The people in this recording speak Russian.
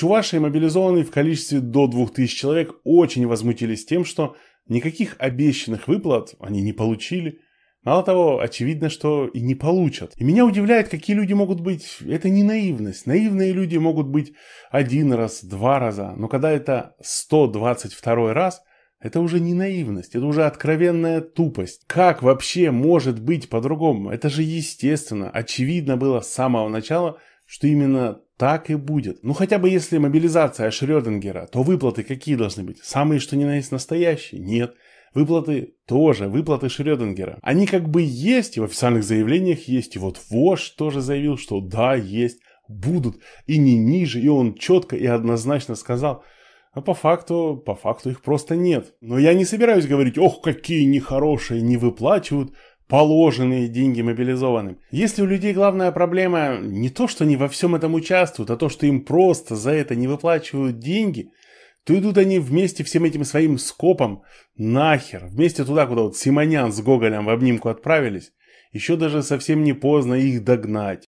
Чуваши, мобилизованные в количестве до 2000 человек, очень возмутились тем, что никаких обещанных выплат они не получили. Мало того, очевидно, что и не получат. И меня удивляет, какие люди могут быть. Это не наивность. Наивные люди могут быть один раз, два раза. Но когда это 122 раз, это уже не наивность, это уже откровенная тупость. Как вообще может быть по-другому? Это же естественно. Очевидно было с самого начала, что именно так и будет. Ну хотя бы если мобилизация Шрёдингера, то выплаты какие должны быть? Самые что ни на есть настоящие? Нет. Выплаты тоже, выплаты Шрёдингера. Они как бы есть, и в официальных заявлениях есть, и вот Вош тоже заявил, что да, есть, будут, и не ниже, и он четко и однозначно сказал. А по факту, по факту их просто нет. Но я не собираюсь говорить, ох, какие нехорошие, не выплачивают положенные деньги мобилизованным. Если у людей главная проблема не то, что они во всем этом участвуют, а то, что им просто за это не выплачивают деньги, то идут они вместе всем этим своим скопом нахер, вместе туда, куда вот Симонян с Гоголем в обнимку отправились. Еще даже совсем не поздно их догнать.